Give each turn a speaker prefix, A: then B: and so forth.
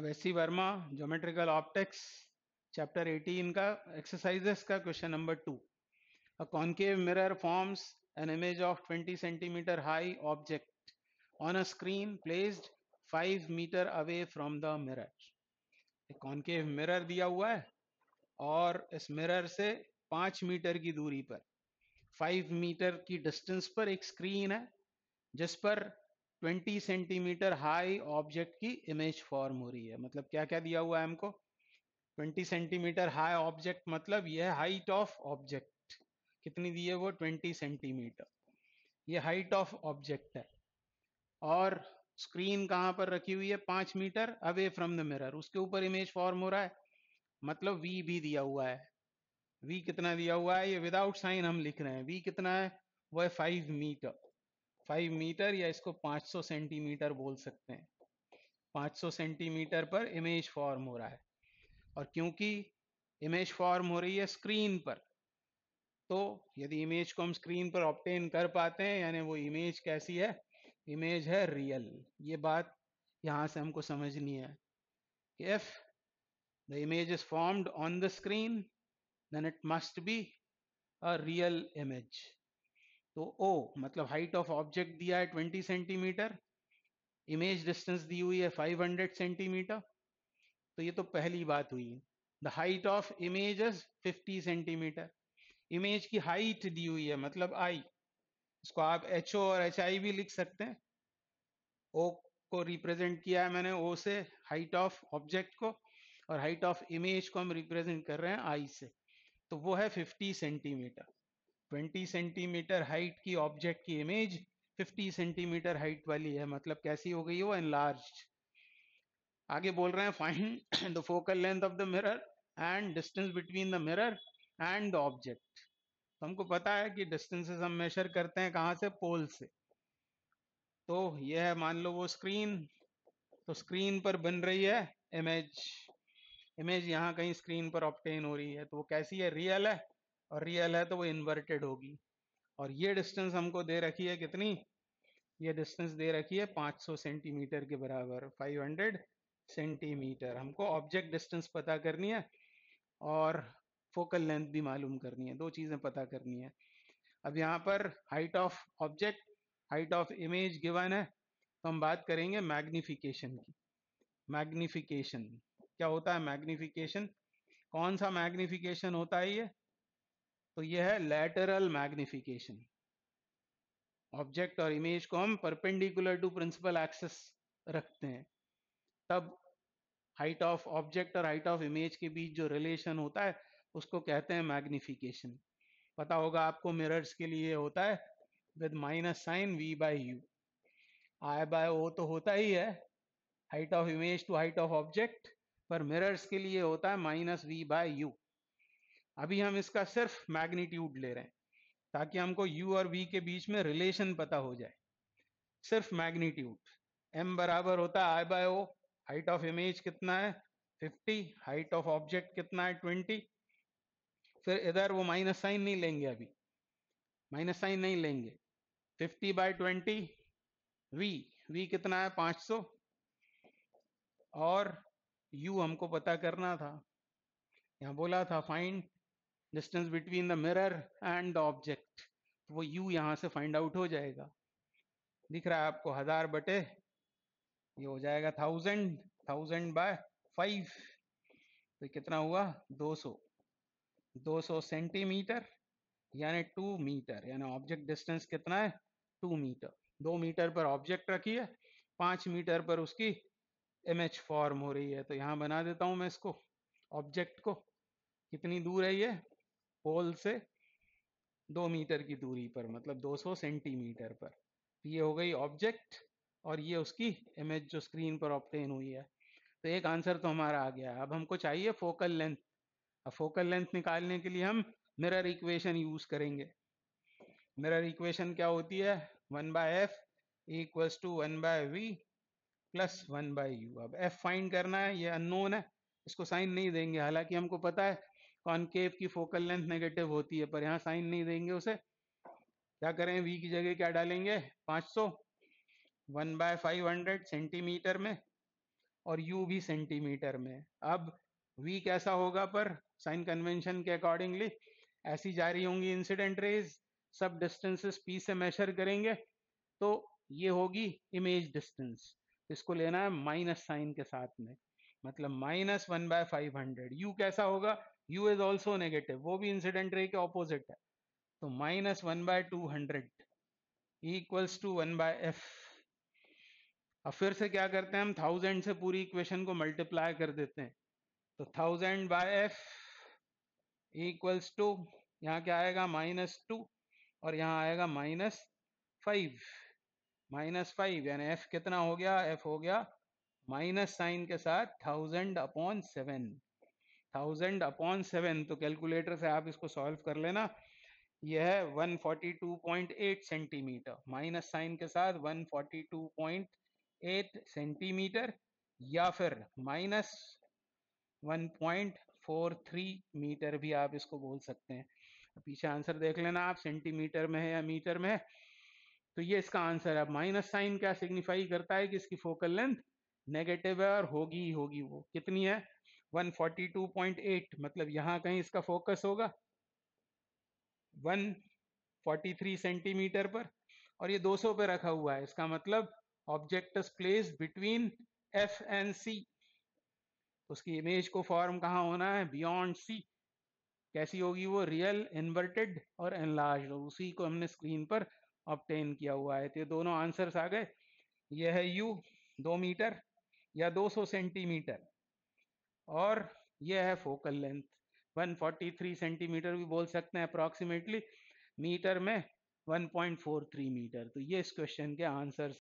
A: अब S C Verma geometrical optics chapter 18 का exercises का question number two a concave mirror forms an image of 20 centimetre high object on a screen placed 5 metre away from the mirror एक concave mirror दिया हुआ है और इस mirror से 5 metre की दूरी पर 5 मीटर की डिस्टेंस पर एक स्क्रीन है जिस पर 20 सेंटीमीटर हाई ऑब्जेक्ट की इमेज फॉर्म हो रही है मतलब क्या क्या दिया हुआ है हमको 20 सेंटीमीटर हाई ऑब्जेक्ट मतलब यह हाइट ऑफ ऑब्जेक्ट कितनी दी है वो 20 सेंटीमीटर ये हाइट ऑफ ऑब्जेक्ट है और स्क्रीन कहाँ पर रखी हुई है पांच metre away from the mirror उसके ऊपर इमेज फॉर्म हो रहा है मतलब वी भी दिया हुआ है वी कितना दिया हुआ है ये विदाउट साइन हम लिख रहे हैं वी कितना है वह फाइव मीटर फाइव मीटर या इसको 500 सेंटीमीटर बोल सकते हैं 500 सेंटीमीटर पर इमेज फॉर्म हो रहा है और क्योंकि इमेज फॉर्म हो रही है स्क्रीन पर तो यदि इमेज को हम स्क्रीन पर ऑप्टेन कर पाते हैं यानी वो इमेज कैसी है इमेज है रियल ये बात यहां से हमको समझनी है कि if the image is formed on the screen then it must be a real image तो ओ मतलब हाइट ऑफ ऑब्जेक्ट दिया है 20 सेंटीमीटर इमेज डिस्टेंस दी हुई है 500 सेंटीमीटर तो ये तो पहली बात हुई है the height of image 50 centimetre image की हाइट दी हुई है मतलब आई इसको आप एच ओ और एच आई भी लिख सकते हैं ओ को रिप्रेजेंट किया है मैंने ओ से हाइट ऑफ ऑब्जेक्ट को और हाइट ऑफ इमेज को हम रिप्रेजेंट कर रहे हैं आई से तो वो है 50 सेंटीमीटर 20 सेंटीमीटर हाइट की ऑब्जेक्ट की इमेज 50 सेंटीमीटर हाइट वाली है मतलब कैसी हो गई वो एनलार्ज आगे बोल रहे हैं fine the focal length of the mirror and distance between the mirror and the object हमको पता है कि डिस्टेंसेस हम मेजर करते हैं कहाँ से पोल से तो यह है मान लो वो स्क्रीन तो स्क्रीन पर बन रही है इमेज इमेज यहाँ कहीं स्क्रीन पर ऑप्टेन हो रही है तो वो कैसी है रियल है और रियल है तो वो इन्वर्टेड होगी और ये डिस्टेंस हमको दे रखी है कितनी ये डिस्टेंस दे रखी है 500 सेंटीमीटर के बराबर 500 सेंटीमीटर हमको ऑब्जेक्ट डिस्टेंस पता करनी है और फोकल लेंथ भी मालूम करनी है दो चीज़ें पता करनी है अब यहाँ पर height of object height of image given है तो हम बात करेंगे मैग्निफिकेशन की मैग्निफिकेशन क्या होता है मैग्निफिकेशन कौन सा मैग्निफिकेशन होता है ये तो यह है लेटरल मैग्निफिकेशन ऑब्जेक्ट और इमेज को हम परपेंडिकुलर टू प्रिंसिपल एक्सेस रखते हैं तब हाइट ऑफ ऑब्जेक्ट और हाइट ऑफ इमेज के बीच जो रिलेशन होता है उसको कहते हैं मैग्निफिकेशन पता होगा आपको मिरर्स तो के लिए होता है with minus sign v by u i by o तो होता ही है height of image to height of object पर मिरर्स के लिए होता है माइनस वी बाय यू अभी हम इसका सिर्फ मैग्नीट्यूड ले रहे हैं ताकि हमको u और v के बीच में रिलेशन पता हो जाए सिर्फ मैग्नीट्यूड m बराबर होता है i by o height of image कितना है 50 हाइट ऑफ ऑब्जेक्ट कितना है 20 फिर इधर वो माइनस साइन नहीं लेंगे अभी माइनस साइन नहीं लेंगे 50 बाय 20 v v कितना है 500 और u हमको पता करना था यहां बोला था find distance between the mirror and the object तो वो यू यहाँ से फाइंड आउट हो जाएगा दिख रहा है आपको हजार बटे ये हो जाएगा थाउजेंड थाउजेंड बाय फाइव तो कितना हुआ दो सौ दो सौ सेंटीमीटर यानी टू मीटर यानी ऑब्जेक्ट डिस्टेंस कितना है टू मीटर दो मीटर पर ऑब्जेक्ट रखी है पांच मीटर पर उसकी इमेज फॉर्म हो रही है तो यहाँ बना देता हूं मैं इसको ऑब्जेक्ट को कितनी दूर है ये पोल से दो मीटर की दूरी पर मतलब 200 सेंटीमीटर पर तो ये हो गई ऑब्जेक्ट और ये उसकी इमेज जो स्क्रीन पर ऑप्टेन हुई है तो एक आंसर तो हमारा आ गया अब हमको चाहिए फोकल लेंथ अब फोकल लेंथ निकालने के लिए हम मिरर इक्वेशन यूज करेंगे मिरर इक्वेशन क्या होती है one by f equals to one by v plus one by u अब एफ फाइंड करना है ये अननोन है इसको साइन नहीं देंगे हालांकि हमको पता है कॉन्केव की फोकल लेंथ नेगेटिव होती है पर यहाँ साइन नहीं देंगे उसे क्या करें वी की जगह क्या डालेंगे 500 सौ वन बाय फाइव सेंटीमीटर में और यू भी सेंटीमीटर में अब वी कैसा होगा पर साइन कन्वेंशन के अकॉर्डिंगली ऐसी जारी होंगी इंसिडेंट रेज सब डिस्टेंसेस पी से मेजर करेंगे तो ये होगी इमेज डिस्टेंस इसको लेना है माइनस साइन के साथ में मतलब minus one by five hundred u कैसा होगा u इज ऑल्सो नेगेटिव वो भी इंसिडेंट रे के ऑपोजिट है तो minus one by two hundred equals to one by f अब फिर से क्या करते हैं हम थाउजेंड से पूरी इक्वेशन को मल्टीप्लाई कर देते हैं तो thousand by f equals to यहाँ क्या आएगा माइनस टू और यहाँ आएगा माइनस फाइव माइनस फाइव यानी एफ कितना हो गया एफ हो गया माइनस साइन के साथ thousand upon seven thousand upon seven तो कैलकुलेटर से आप इसको सॉल्व कर लेना यह है एट सेंटीमीटर माइनस साइन के साथ one forty two point eight centimetre या फिर minus one point four three metre भी आप इसको बोल सकते हैं पीछे आंसर देख लेना आप सेंटीमीटर में है या मीटर में है तो ये इसका आंसर है माइनस साइन क्या सिग्निफाई करता है कि इसकी फोकल लेंथ नेगेटिव है और होगी ही होगी वो कितनी है 142.8 मतलब यहां कहीं इसका फोकस होगा 143 सेंटीमीटर पर और ये 200 पे रखा हुआ है इसका मतलब object place between f and c उसकी इमेज को फॉर्म कहाँ होना है बियॉन्ड सी कैसी होगी वो रियल इन्वर्टेड और एनलार्ज उसी को हमने स्क्रीन पर ऑप्टेन किया हुआ है तो ये दोनों आंसर्स आ गए यह है यू दो मीटर या 200 सेंटीमीटर और यह है फोकल लेंथ 143 सेंटीमीटर भी बोल सकते हैं अप्रॉक्सीमेटली मीटर में 1.43 मीटर तो ये इस क्वेश्चन के आंसर